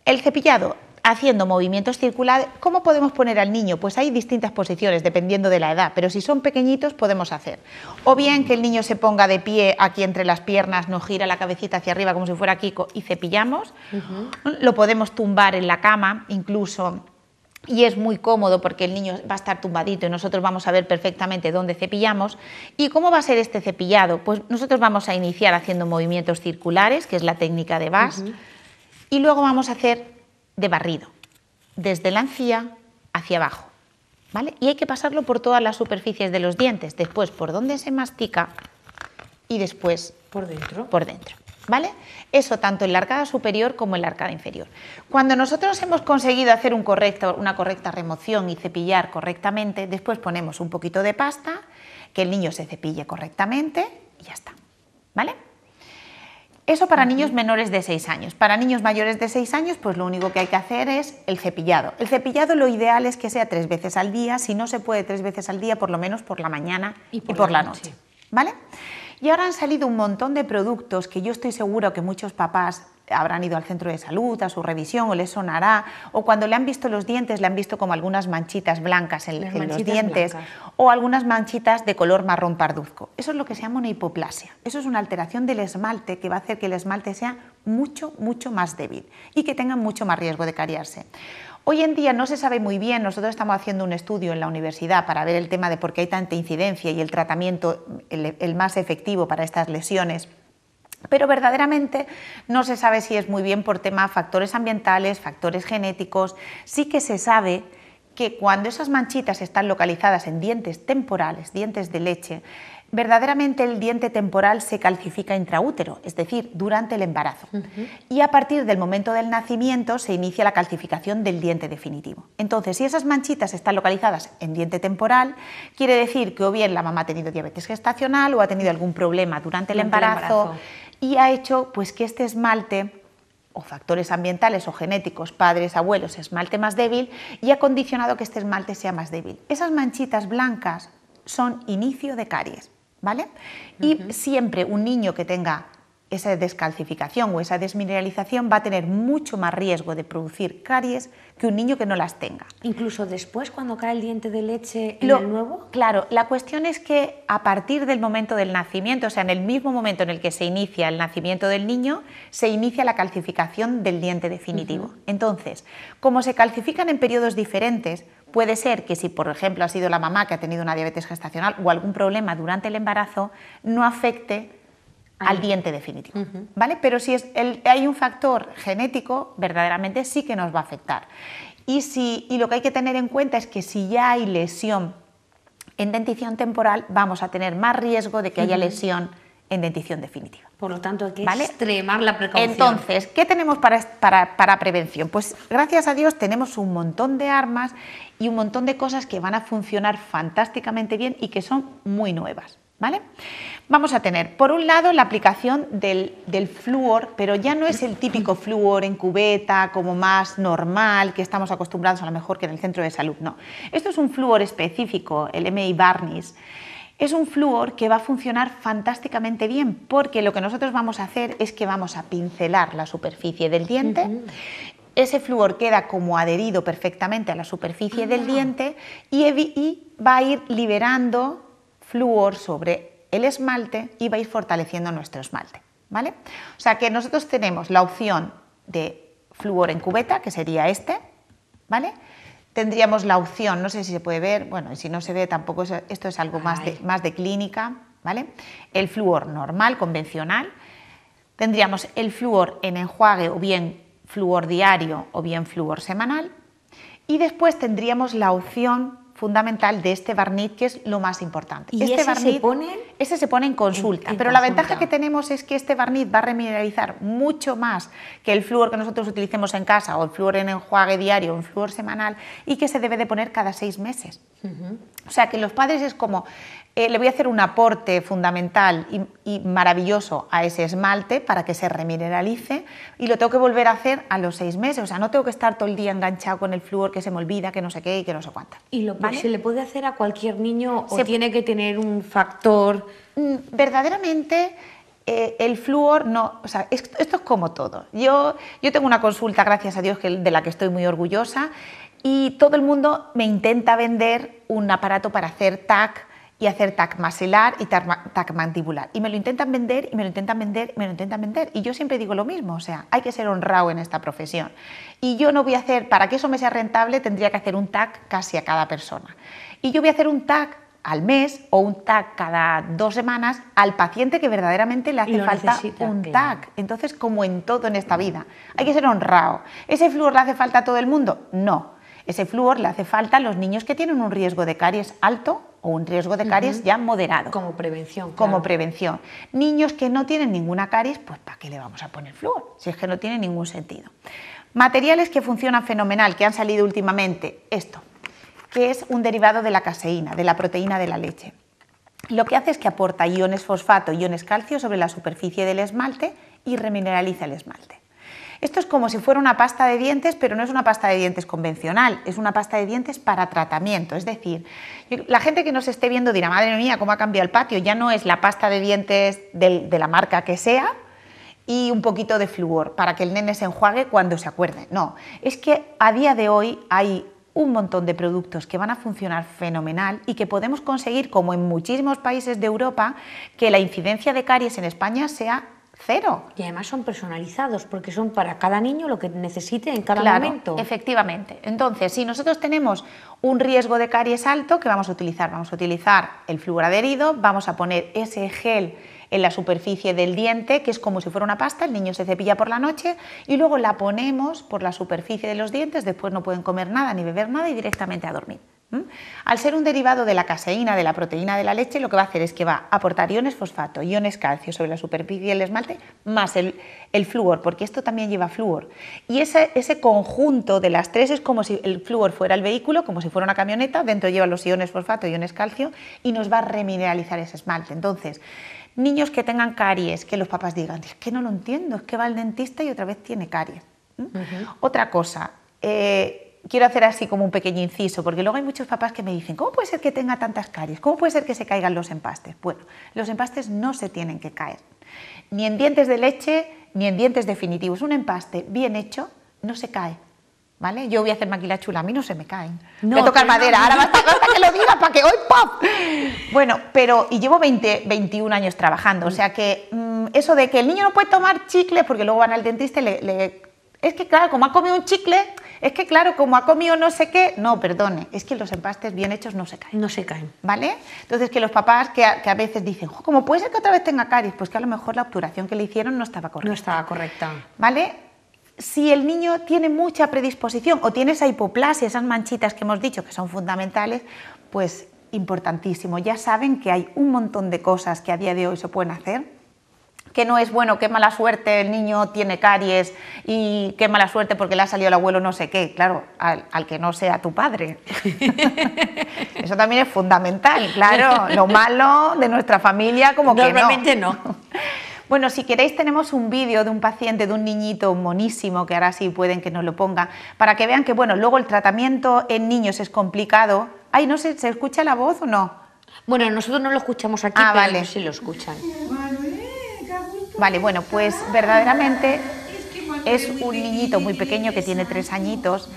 El cepillado, haciendo movimientos circulares. ¿Cómo podemos poner al niño? Pues hay distintas posiciones dependiendo de la edad, pero si son pequeñitos podemos hacer. O bien que el niño se ponga de pie aquí entre las piernas, nos gira la cabecita hacia arriba como si fuera Kiko y cepillamos. Lo podemos tumbar en la cama incluso. Y es muy cómodo porque el niño va a estar tumbadito y nosotros vamos a ver perfectamente dónde cepillamos. ¿Y cómo va a ser este cepillado? Pues nosotros vamos a iniciar haciendo movimientos circulares, que es la técnica de Bass, y luego vamos a hacer de barrido, desde la encía hacia abajo. ¿vale? Y hay que pasarlo por todas las superficies de los dientes, después por donde se mastica y después por dentro. Por dentro. ¿Vale? Eso tanto en la arcada superior como en la arcada inferior. Cuando nosotros hemos conseguido hacer una correcta remoción y cepillar correctamente, después ponemos un poquito de pasta, que el niño se cepille correctamente y ya está. ¿Vale? Eso para niños menores de 6 años. Para niños mayores de 6 años, pues lo único que hay que hacer es el cepillado. El cepillado lo ideal es que sea tres veces al día, si no se puede tres veces al día, por lo menos por la mañana y por, la, noche. ¿Vale? Y ahora han salido un montón de productos que yo estoy segura que muchos papás habrán ido al centro de salud a su revisión o les sonará, o cuando le han visto los dientes le han visto como algunas manchitas blancas en, los dientes o algunas manchitas de color marrón parduzco. Eso es lo que se llama una hipoplasia. Eso es una alteración del esmalte que va a hacer que el esmalte sea mucho, mucho más débil y que tenga mucho más riesgo de cariarse. Hoy en día no se sabe muy bien, nosotros estamos haciendo un estudio en la universidad para ver el tema de por qué hay tanta incidencia y el tratamiento el más efectivo para estas lesiones pero verdaderamente no se sabe si es muy bien por tema factores ambientales, factores genéticos. Sí que se sabe que cuando esas manchitas están localizadas en dientes temporales, dientes de leche, verdaderamente el diente temporal se calcifica intraútero, es decir, durante el embarazo. Y a partir del momento del nacimiento se inicia la calcificación del diente definitivo. Entonces, si esas manchitas están localizadas en diente temporal, quiere decir que o bien la mamá ha tenido diabetes gestacional o ha tenido algún problema durante, El embarazo y ha hecho pues que este esmalte o factores ambientales o genéticos, padres, abuelos, esmalte más débil y ha condicionado que este esmalte sea más débil. Esas manchitas blancas son inicio de caries, ¿vale? Y siempre un niño que tenga esa descalcificación o esa desmineralización va a tener mucho más riesgo de producir caries que un niño que no las tenga. Incluso después, cuando cae el diente de leche en el nuevo. Claro, la cuestión es que a partir del momento del nacimiento, o sea, en el mismo momento en el que se inicia el nacimiento del niño, se inicia la calcificación del diente definitivo. Entonces, como se calcifican en periodos diferentes, Puede ser que si, por ejemplo, ha sido la mamá que ha tenido una diabetes gestacional o algún problema durante el embarazo, no afecte al diente definitivo. ¿Vale? Pero si es el, hay un factor genético, verdaderamente sí que nos va a afectar. Y, si, y lo que hay que tener en cuenta es que si ya hay lesión en dentición temporal, vamos a tener más riesgo de que haya lesión en dentición definitiva. Por lo tanto, hay que extremar la precaución. Entonces, ¿qué tenemos para, para, prevención? Pues gracias a Dios tenemos un montón de armas y un montón de cosas que van a funcionar fantásticamente bien y que son muy nuevas. ¿Vale? Vamos a tener, por un lado, la aplicación del, flúor, pero ya no es el típico flúor en cubeta, como más normal, que estamos acostumbrados a lo mejor que en el centro de salud, no. Esto es un flúor específico, el MI Barnis. Es un flúor que va a funcionar fantásticamente bien, porque lo que nosotros vamos a hacer es que vamos a pincelar la superficie del diente. Ese flúor queda como adherido perfectamente a la superficie del ah. diente y va a ir liberando Fluor sobre el esmalte y va a ir fortaleciendo nuestro esmalte. ¿Vale? O sea que nosotros tenemos la opción de flúor en cubeta, que sería este, ¿vale? Tendríamos la opción, no sé si se puede ver, bueno, y si no se ve tampoco, esto es algo más de, más de, clínica, ¿vale? El flúor normal, convencional. Tendríamos el flúor en enjuague o bien flúor diario o bien flúor semanal. Y después tendríamos la opción fundamental de este barniz que es lo más importante. este ese barniz, se pone? se en consulta, pero la ventaja que tenemos es que este barniz va a remineralizar mucho más que el flúor que nosotros utilicemos en casa o el flúor en enjuague diario o el flúor semanal y que se debe de poner cada seis meses. O sea que los padres es como, eh, le voy a hacer un aporte fundamental y, maravilloso a ese esmalte para que se remineralice y lo tengo que volver a hacer a los seis meses. O sea, no tengo que estar todo el día enganchado con el flúor que se me olvida, que no sé qué y que no sé cuánto. ¿Y lo más se le puede hacer a cualquier niño o se... tiene que tener un factor? Mm, verdaderamente. Eh, el flúor no, o sea, esto, es como todo. Yo, yo tengo una consulta, gracias a Dios, de la que estoy muy orgullosa y todo el mundo me intenta vender un aparato para hacer TAC, y hacer tac maxilar y tac mandibular. Y me lo intentan vender y me lo intentan vender y me lo intentan vender. Y yo siempre digo lo mismo, o sea, hay que ser honrado en esta profesión. Y yo no voy a hacer, para que eso me sea rentable, tendría que hacer un tac casi a cada persona. Y yo voy a hacer un tac al mes o un TAC cada dos semanas al paciente que verdaderamente le hace falta un TAC. Entonces, como en todo en esta vida, hay que ser honrado. ¿Ese flúor le hace falta a todo el mundo? No. Ese flúor le hace falta a los niños que tienen un riesgo de caries alto o un riesgo de caries ya moderado. Como prevención. Como prevención. Niños que no tienen ninguna caries, pues ¿para qué le vamos a poner flúor? Si es que no tiene ningún sentido. Materiales que funcionan fenomenal, que han salido últimamente. Esto, que es un derivado de la caseína, de la proteína de la leche. Lo que hace es que aporta iones fosfato, iones calcio sobre la superficie del esmalte y remineraliza el esmalte. Esto es como si fuera una pasta de dientes, pero no es una pasta de dientes convencional, es una pasta de dientes para tratamiento. Es decir, la gente que nos esté viendo dirá, madre mía, cómo ha cambiado el patio, ya no es la pasta de dientes de la marca que sea, y un poquito de flúor para que el nene se enjuague cuando se acuerde. No, es que a día de hoy hay un montón de productos que van a funcionar fenomenal y que podemos conseguir, como en muchísimos países de Europa, que la incidencia de caries en España sea cero. Y además son personalizados porque son para cada niño lo que necesite en cada momento. Efectivamente. Entonces, si nosotros tenemos un riesgo de caries alto, ¿qué vamos a utilizar? Vamos a utilizar el flúor adherido, vamos a poner ese gel en la superficie del diente, que es como si fuera una pasta, el niño se cepilla por la noche y luego la ponemos por la superficie de los dientes, después no pueden comer nada ni beber nada y directamente a dormir. ¿Mm? Al ser un derivado de la caseína, de la proteína de la leche, lo que va a hacer es que va a aportar iones fosfato, iones calcio sobre la superficie del esmalte, más el, flúor, porque esto también lleva flúor. Y ese, conjunto de las tres es como si el flúor fuera el vehículo, como si fuera una camioneta, dentro lleva los iones fosfato, iones calcio, y nos va a remineralizar ese esmalte. Entonces, niños que tengan caries, que los papás digan, es que no lo entiendo, es que va al dentista y otra vez tiene caries. Otra cosa, eh, quiero hacer así como un pequeño inciso, porque luego hay muchos papás que me dicen, ¿cómo puede ser que tenga tantas caries? ¿Cómo puede ser que se caigan los empastes? Bueno, los empastes no se tienen que caer, ni en dientes de leche, ni en dientes definitivos. Un empaste bien hecho no se cae. ¿Vale? Yo voy a hacer maquila chula, a mí no se me caen. No, toca madera, ahora basta, que lo diga para que hoy ¡pop! Bueno, pero, y llevo 20, 21 años trabajando, o sea que mm, eso de que el niño no puede tomar chicle... porque luego van al dentista y le es que claro, como ha comido un chicle, es que claro, como ha comido no sé qué, no, perdone, es que los empastes bien hechos no se caen. No se caen. ¿Vale? Entonces, que los papás que a, veces dicen, ¿cómo puede ser que otra vez tenga caries? Pues que a lo mejor la obturación que le hicieron no estaba correcta. No estaba correcta. ¿Vale? si el niño tiene mucha predisposición o tiene esa hipoplasia, esas manchitas que hemos dicho que son fundamentales, pues importantísimo. Ya saben que hay un montón de cosas que a día de hoy se pueden hacer que no es bueno, qué mala suerte, el niño tiene caries y qué mala suerte porque le ha salido el abuelo no sé qué, claro, al, que no sea tu padre. Eso también es fundamental, claro, lo malo de nuestra familia como que no. no. Bueno, si queréis tenemos un vídeo de un paciente, de un niñito monísimo, que ahora sí pueden que nos lo ponga, para que vean que, bueno, luego el tratamiento en niños es complicado. Ay, no sé, ¿se escucha la voz o no? Bueno, nosotros no lo escuchamos aquí, ah, pero sí lo escuchan. Vale, bueno, pues verdaderamente es un niñito muy pequeño que tiene tres añitos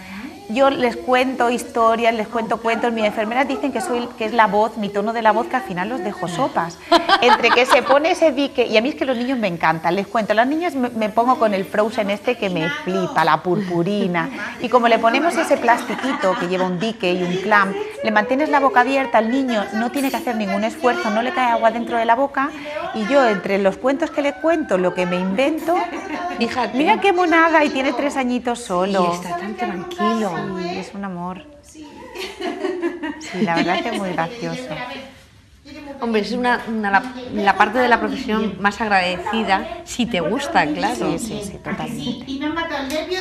yo les cuento historias, les cuento cuentos. Mis enfermeras dicen que soy que es la voz, mi tono de la voz, que al final los dejo sopas. Entre que se pone ese dique, y a mí es que los niños me encantan, les cuento. Las niñas me, me pongo con el frozen este que me flipa, la purpurina. Y como le ponemos ese plastiquito que lleva un dique y un clam le mantienes la boca abierta al niño, no tiene que hacer ningún esfuerzo, no le cae agua dentro de la boca. Y yo, entre los cuentos que le cuento, lo que me invento, mira qué monada, y tiene tres añitos solo. Y está tan tranquilo es un amor. Sí. sí, la verdad es que es muy gracioso. Hombre, es la, parte de la profesión más agradecida, si te gusta, claro. Sí, sí, sí, totalmente.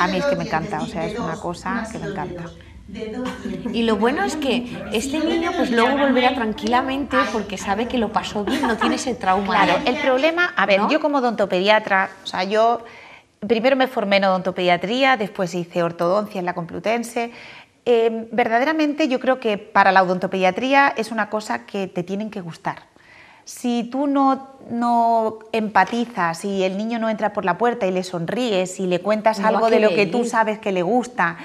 A mí es que me encanta, o sea, es una cosa que me encanta. Y lo bueno es que este niño pues luego volverá tranquilamente porque sabe que lo pasó bien, no tiene ese trauma. Claro, el problema, a ver, yo como odontopediatra, o sea, yo primero me formé en odontopediatría, después hice ortodoncia en la Complutense. Em, verdaderamente yo creo que para la odontopediatría es una cosa que te tienen que gustar. Si tú no, no empatizas, si el niño no entra por la puerta y le sonríes, y le cuentas algo de lo que tú sabes que le gusta,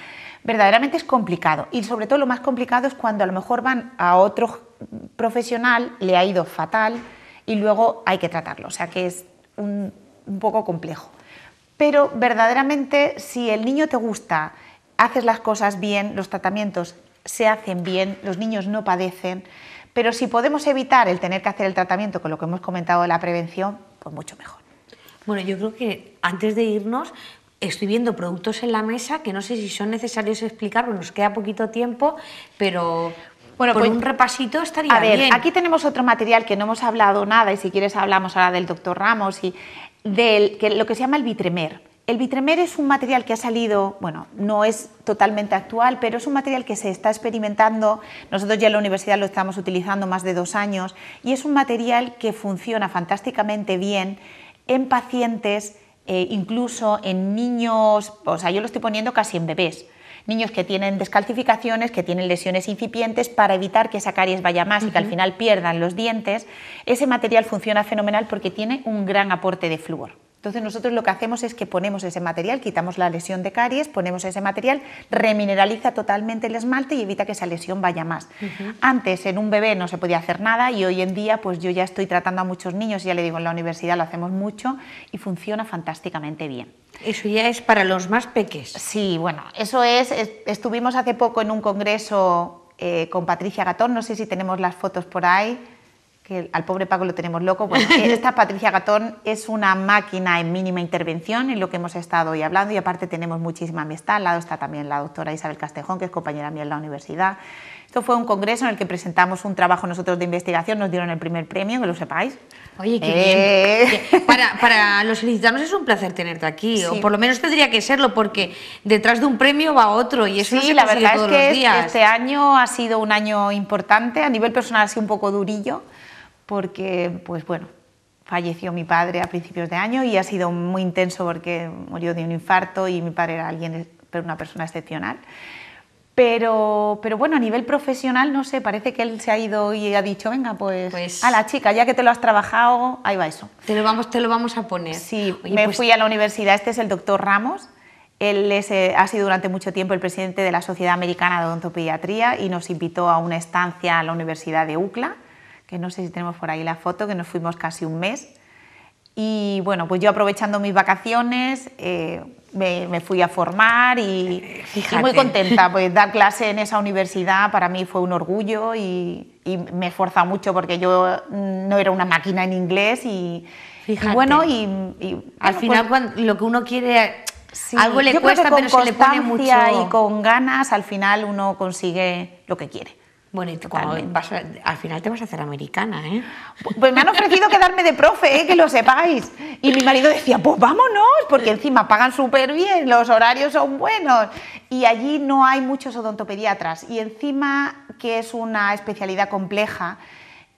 verdaderamente es complicado. Y sobre todo lo más complicado es cuando a lo mejor van a otro profesional, le ha ido fatal y luego hay que tratarlo. O sea que es un poco complejo pero verdaderamente si el niño te gusta, haces las cosas bien, los tratamientos se hacen bien, los niños no padecen, pero si podemos evitar el tener que hacer el tratamiento con lo que hemos comentado de la prevención, pues mucho mejor. Bueno, yo creo que antes de irnos, estoy viendo productos en la mesa que no sé si son necesarios explicar, porque nos queda poquito tiempo, pero bueno, por pues, un repasito estaría bien. A ver, aquí tenemos otro material que no hemos hablado nada y si quieres hablamos ahora del doctor Ramos y de lo que se llama el vitremer. El vitremer es un material que ha salido, bueno, no es totalmente actual, pero es un material que se está experimentando. Nosotros ya en la universidad lo estamos utilizando más de dos años y es un material que funciona fantásticamente bien en pacientes, eh, incluso en niños, o sea, yo lo estoy poniendo casi en bebés niños que tienen descalcificaciones, que tienen lesiones incipientes, para evitar que esa caries vaya más y que al final pierdan los dientes, ese material funciona fenomenal porque tiene un gran aporte de flúor. Entonces nosotros lo que hacemos es que ponemos ese material, quitamos la lesión de caries, ponemos ese material, remineraliza totalmente el esmalte y evita que esa lesión vaya más. Antes en un bebé no se podía hacer nada y hoy en día pues yo ya estoy tratando a muchos niños, ya le digo en la universidad lo hacemos mucho y funciona fantásticamente bien. Eso ya es para los más peques. Sí, bueno, eso es, estuvimos hace poco en un congreso eh, con Patricia Gatón, no sé si tenemos las fotos por ahí, que al pobre Paco lo tenemos loco. esta Patricia Gatón es una máquina en mínima intervención, en lo que hemos estado hoy hablando, y aparte tenemos muchísima amistad. Al lado está también la doctora Isabel Castejón, que es compañera mía en la universidad. Esto fue un congreso en el que presentamos un trabajo nosotros de investigación, nos dieron el primer premio, que lo sepáis. Oye, qué bien. Eh. para, los ilicitanos es un placer tenerte aquí, o por lo menos tendría que serlo, porque detrás de un premio va otro y eso sí, la verdad es que este año ha sido un año importante, a nivel personal ha sido un poco durillo, porque, pues bueno, falleció mi padre a principios de año y ha sido muy intenso porque murió de un infarto y mi padre era alguien, pero una persona excepcional. Pero, bueno, a nivel profesional, no sé, parece que él se ha ido y ha dicho, venga, pues, pues, a la chica, ya que te lo has trabajado, ahí va eso. Te lo vamos, te lo vamos a poner. Sí, me pues fui a la universidad, este es el doctor Ramos, él eh, ha sido durante mucho tiempo el presidente de la Sociedad Americana de Odontopediatría y nos invitó a una estancia a la Universidad de UCLA, que no sé si tenemos por ahí la foto, que nos fuimos casi un mes y bueno, pues yo aprovechando mis vacaciones eh, me, fui a formar y, muy contenta. Pues dar clase en esa universidad para mí fue un orgullo y, me esforza mucho porque yo mm, no era una máquina en inglés y, bueno, y, al pues final lo que uno quiere... algo le cuesta, pero se le pone mucho. Y con ganas, al final uno consigue lo que quiere. Bueno, y al final te vas a hacer americana, ¿eh? Pues, pues me han ofrecido quedarme de profe, ¿eh? que lo sepáis. Y mi marido decía, pues vámonos, porque encima pagan súper bien, los horarios son buenos. Y allí no hay muchos odontopediatras. Y encima, que es una especialidad compleja,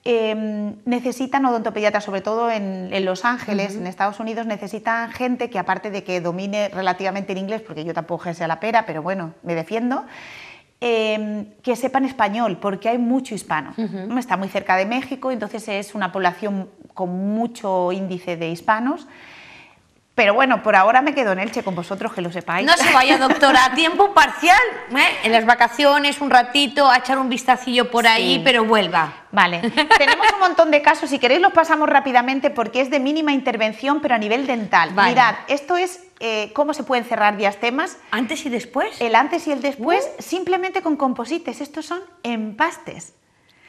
em, necesitan odontopediatras, sobre todo en, Los Ángeles, en Estados Unidos, necesitan gente que aparte de que domine relativamente el inglés, porque yo tampoco sé a la pera, pero bueno, me defiendo, Em, que sepan español, porque hay mucho hispano. Está muy cerca de México, entonces es una población con mucho índice de hispanos. Pero bueno, por ahora me quedo en Elche con vosotros, que lo sepáis. No se vaya, doctora, a tiempo parcial, ¿eh? en las vacaciones, un ratito, a echar un vistacillo por ahí, pero vuelva. Vale, tenemos un montón de casos, si queréis los pasamos rápidamente porque es de mínima intervención, pero a nivel dental. Mirad, esto es eh, cómo se pueden cerrar diastemas. ¿Antes y después? El antes y el después, simplemente con composites, estos son empastes.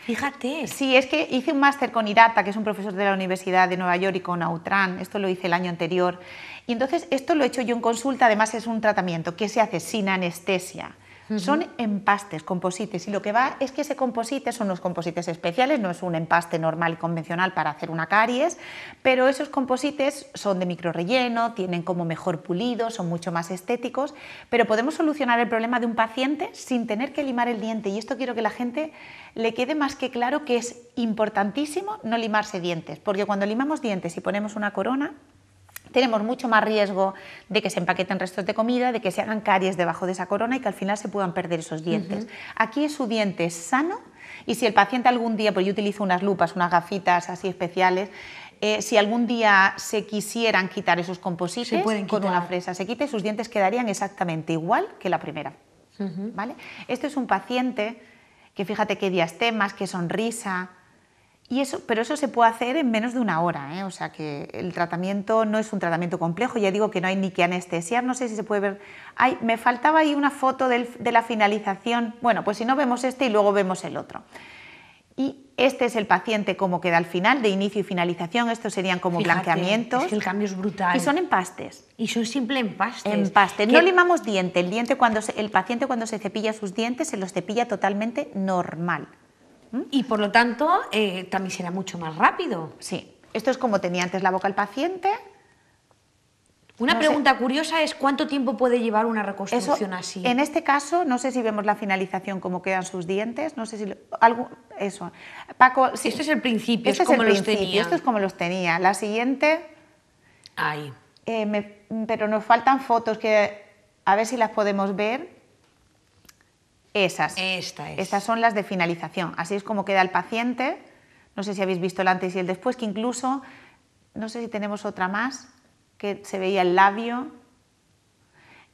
Fíjate. Sí, es que hice un máster con Irata, que es un profesor de la Universidad de Nueva York, y con Autran, esto lo hice el año anterior. Y entonces esto lo he hecho yo en consulta, además es un tratamiento que se hace sin anestesia son empastes, composites, y lo que va es que ese composite son los composites especiales, no es un empaste normal y convencional para hacer una caries, pero esos composites son de microrelleno, tienen como mejor pulido, son mucho más estéticos, pero podemos solucionar el problema de un paciente sin tener que limar el diente, y esto quiero que la gente le quede más que claro que es importantísimo no limarse dientes, porque cuando limamos dientes y ponemos una corona, tenemos mucho más riesgo de que se empaqueten restos de comida, de que se hagan caries debajo de esa corona y que al final se puedan perder esos dientes. Aquí es su diente sano y si el paciente algún día, pues yo utilizo unas lupas, unas gafitas así especiales, eh, si algún día se quisieran quitar esos composites con una fresa, se quite, sus dientes quedarían exactamente igual que la primera. ¿vale? Este es un paciente que fíjate qué diastemas, qué sonrisa, y eso, pero eso se puede hacer en menos de una hora, ¿eh? o sea que el tratamiento no es un tratamiento complejo, ya digo que no hay ni que anestesiar, no sé si se puede ver. Ay, me faltaba ahí una foto de la finalización, bueno, pues si no vemos este y luego vemos el otro. Y este es el paciente como queda al final, de inicio y finalización, estos serían como blanqueamientos. Es el cambio es brutal. Y son empastes. Y son simple empastes. Empastes. No limamos diente, el, diente cuando el paciente cuando se cepilla sus dientes se los cepilla totalmente normal. Y por lo tanto, eh, también será mucho más rápido. Sí. Esto es como tenía antes la boca el paciente. Una pregunta curiosa es cuánto tiempo puede llevar una reconstrucción así. En este caso, no sé si vemos la finalización, cómo quedan sus dientes, no sé si algo eso. Paco, si esto es el principio, es este como los tenía. Esto es como los tenía. La siguiente. Ahí. Eh, pero nos faltan fotos que a ver si las podemos ver. Esas. Estas son las de finalización. Así es como queda el paciente. No sé si habéis visto el antes y el después, que incluso, no sé si tenemos otra más, que se veía el labio.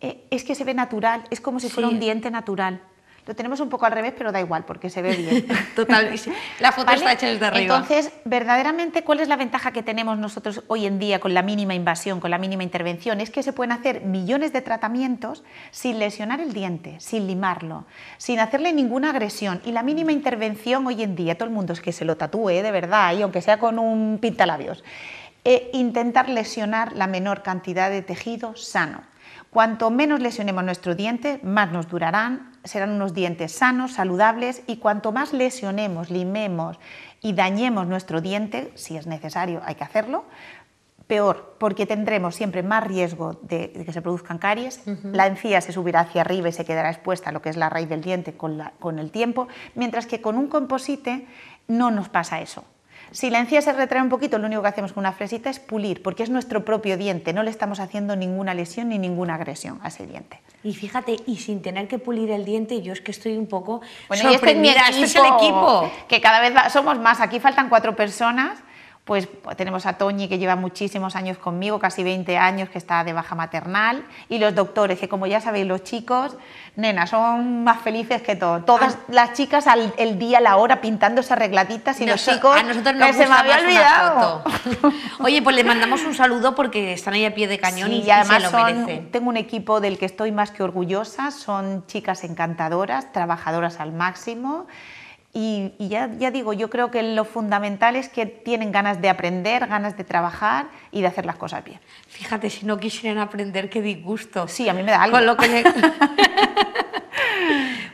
Eh, es que se ve natural, es como si fuera un diente natural. Lo tenemos un poco al revés, pero da igual porque se ve bien. Total, la foto está hecha desde arriba. Entonces, verdaderamente, ¿cuál es la ventaja que tenemos nosotros hoy en día con la mínima invasión, con la mínima intervención? Es que se pueden hacer millones de tratamientos sin lesionar el diente, sin limarlo, sin hacerle ninguna agresión. Y la mínima intervención hoy en día, todo el mundo es que se lo tatúe, ¿eh? de verdad, y aunque sea con un pintalabios, e intentar lesionar la menor cantidad de tejido sano. Cuanto menos lesionemos nuestro diente, más nos durarán, serán unos dientes sanos, saludables y cuanto más lesionemos, limemos y dañemos nuestro diente, si es necesario hay que hacerlo, peor, porque tendremos siempre más riesgo de, que se produzcan caries, la encía se subirá hacia arriba y se quedará expuesta a lo que es la raíz del diente con el tiempo, mientras que con un composite no nos pasa eso. Si la encía se retrae un poquito, lo único que hacemos con una fresita es pulir, porque es nuestro propio diente, no le estamos haciendo ninguna lesión ni ninguna agresión a ese diente. Y fíjate, y sin tener que pulir el diente, yo es que estoy un poco bueno, Y este, es mi equipo, este es el equipo. Que cada vez somos más, aquí faltan cuatro personas pues, pues tenemos a Toñi que lleva muchísimos años conmigo, casi 20 años, que está de baja maternal, y los doctores, que como ya sabéis los chicos, nena, son más felices que todo. Todas ah. las chicas al el día, la hora, pintándose arregladitas y los chicos... A nosotros nos se me había olvidado. Oye, pues les mandamos un saludo porque están ahí a pie de cañón y, además se lo merecen. Tengo un equipo del que estoy más que orgullosa, son chicas encantadoras, trabajadoras al máximo. Y, ya, digo, yo creo que lo fundamental es que tienen ganas de aprender, ganas de trabajar y de hacer las cosas bien. Fíjate, si no quisieran aprender, qué disgusto. Sí, a mí me da algo. lo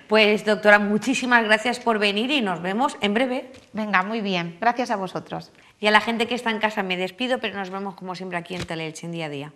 pues doctora, muchísimas gracias por venir y nos vemos en breve. Venga, muy bien. Gracias a vosotros. Y a la gente que está en casa me despido, pero nos vemos como siempre aquí en Teleelche en día a día.